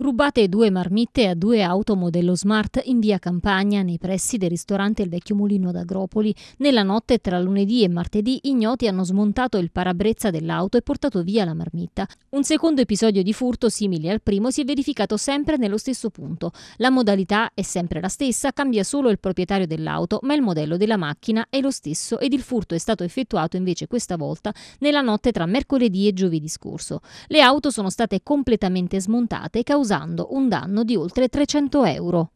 Rubate due marmitte a due auto modello Smart in via Campagna, nei pressi del ristorante Il Vecchio Mulino d'Agropoli. Nella notte tra lunedì e martedì, ignoti hanno smontato il parabrezza dell'auto e portato via la marmitta. Un secondo episodio di furto, simile al primo, si è verificato sempre nello stesso punto. La modalità è sempre la stessa, cambia solo il proprietario dell'auto, ma il modello della macchina è lo stesso ed il furto è stato effettuato invece questa volta nella notte tra mercoledì e giovedì scorso. Le auto sono state completamente smontate, causando causando un danno di oltre 300 euro.